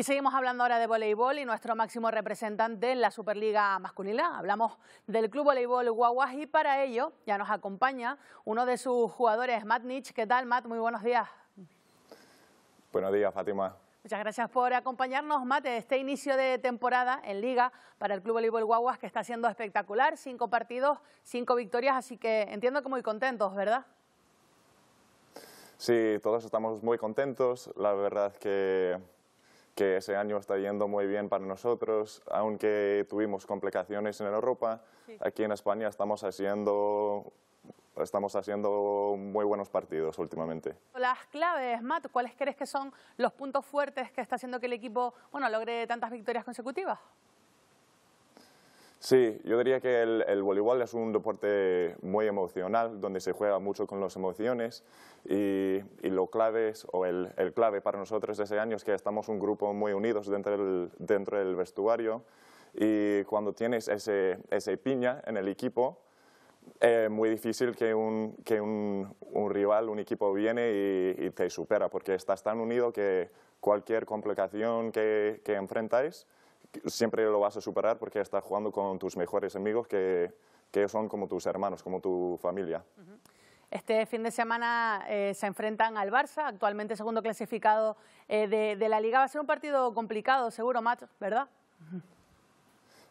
Y seguimos hablando ahora de voleibol y nuestro máximo representante en la Superliga masculina. Hablamos del Club Voleibol Guaguas y para ello ya nos acompaña uno de sus jugadores, Matt Nitsch. ¿Qué tal, Matt? Muy buenos días. Buenos días, Fátima. Muchas gracias por acompañarnos, Mate. Este inicio de temporada en Liga para el Club Voleibol Guaguas que está siendo espectacular. Cinco partidos, cinco victorias, así que entiendo que muy contentos, ¿verdad? Sí, todos estamos muy contentos. La verdad es que que ese año está yendo muy bien para nosotros, aunque tuvimos complicaciones en Europa, aquí en España estamos haciendo, estamos haciendo muy buenos partidos últimamente. Las claves, Matt, ¿cuáles crees que son los puntos fuertes que está haciendo que el equipo bueno, logre tantas victorias consecutivas? Sí, yo diría que el, voleibol es un deporte muy emocional, donde se juega mucho con las emociones y, lo clave, o el, clave para nosotros ese año es que estamos un grupo muy unidos dentro del, dentro del vestuario y cuando tienes ese, piña en el equipo, es muy difícil que, un, que un, rival, un equipo viene y, y, te supera, porque estás tan unido que cualquier complicación que, que enfrentáis, siempre lo vas a superar porque estás jugando con tus mejores amigos que, que son como tus hermanos, como tu familia. Este fin de semana eh, se enfrentan al Barça, actualmente segundo clasificado eh, de, la Liga. Va a ser un partido complicado, seguro, Macho, ¿verdad?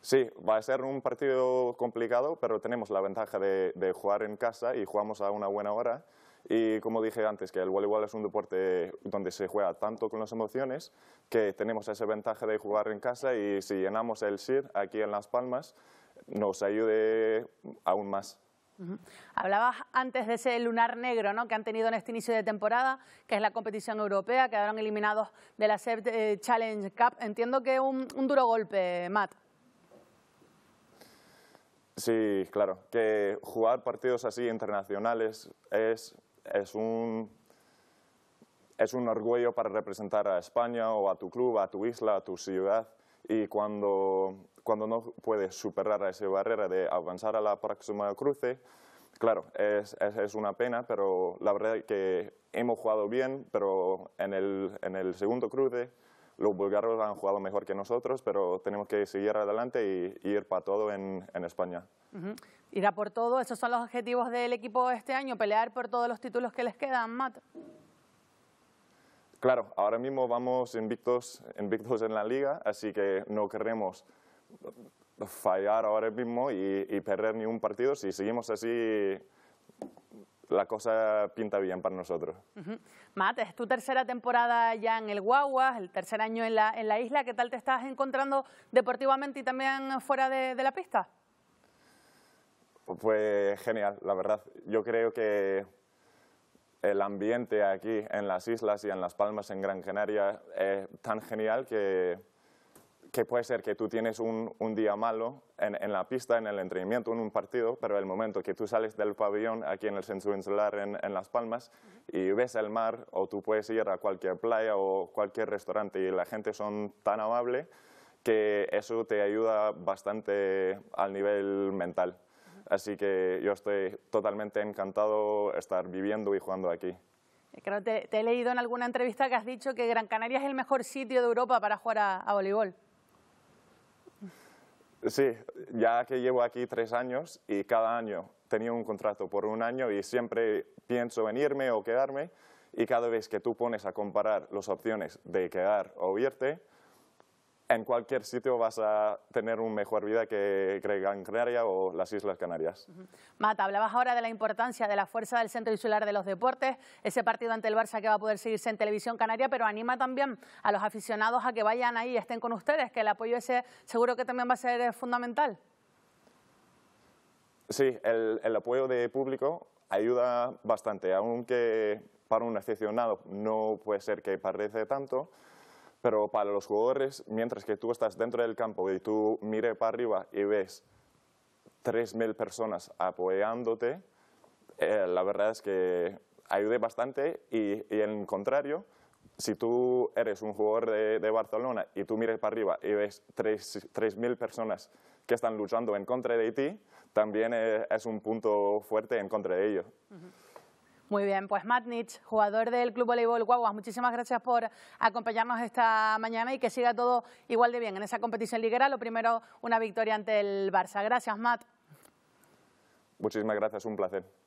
Sí, va a ser un partido complicado, pero tenemos la ventaja de jugar en casa y jugamos a una buena hora. Y como dije antes, que el voleibol es un deporte donde se juega tanto con las emociones, que tenemos ese ventaja de jugar en casa y si llenamos el SIR aquí en Las Palmas, nos ayude aún más. Hablabas antes de ese lunar negro ¿no? que han tenido en este inicio de temporada, que es la competición europea, quedaron eliminados de la SEP eh, Challenge Cup. Entiendo que un, un duro golpe, Matt. Sí, claro, que jugar partidos así internacionales es es un, es un orgullo para representar a España o a tu club, a tu isla, a tu ciudad. Y cuando, cuando no puedes superar esa barrera de avanzar a la próxima cruce, claro, es, es, una pena, pero la verdad es que hemos jugado bien, pero en el, en el segundo cruce los búlgaros han jugado mejor que nosotros, pero tenemos que seguir adelante y, ir para todo en, España. Irá por todo, esos son los objetivos del equipo este año, pelear por todos los títulos que les quedan, Matt. Claro, ahora mismo vamos invictos, invictos en la liga, así que no queremos fallar ahora mismo y, y perder ni un partido. Si seguimos así cosa pinta bien para nosotros. Mate, es tu tercera temporada ya en el Guaguas, el tercer año en la, isla. ¿Qué tal te estás encontrando deportivamente y también fuera de, de la pista? Pues genial, la verdad. Yo creo que el ambiente aquí en las islas y en Las Palmas, en Gran Canaria, es tan genial que que puede ser que tú tienes un, día malo en, la pista, en el entrenamiento, en un partido, pero el momento que tú sales del pabellón aquí en el centro insular en, Las Palmas y ves el mar o tú puedes ir a cualquier playa o cualquier restaurante y la gente son tan amable que eso te ayuda bastante al nivel mental. Así que yo estoy totalmente encantado estar viviendo y jugando aquí. Creo te, te he leído en alguna entrevista que has dicho que Gran Canaria es el mejor sitio de Europa para jugar a voleibol. Sí, ya que llevo aquí tres años y cada año tenía un contrato por un año y siempre pienso en irme o quedarme y cada vez que tú pones a comparar las opciones de quedar o irte, en cualquier sitio vas a tener una mejor vida que Gran Canaria o las Islas Canarias. Mata, hablabas ahora de la importancia de la fuerza del Centro Insular de los Deportes, ese partido ante el Barça que va a poder seguirse en Televisión Canaria, pero anima también a los aficionados a que vayan ahí y estén con ustedes, que el apoyo ese seguro que también va a ser eh, fundamental. Sí, el, el apoyo de público ayuda bastante, aunque para un aficionado no puede ser que parece tanto, pero para los jugadores, mientras que tú estás dentro del campo y tú mires para arriba y ves 3.000 personas apoyándote, eh, la verdad es que ayude bastante y, y, en contrario, si tú eres un jugador de, Barcelona y tú mires para arriba y ves 3.000 personas que están luchando en contra de ti, también eh, es un punto fuerte en contra de ellos. Muy bien, pues Matt jugador del Club Voleibol Guaguas, muchísimas gracias por acompañarnos esta mañana y que siga todo igual de bien en esa competición liguera. Lo primero, una victoria ante el Barça. Gracias, Matt. Muchísimas gracias, un placer.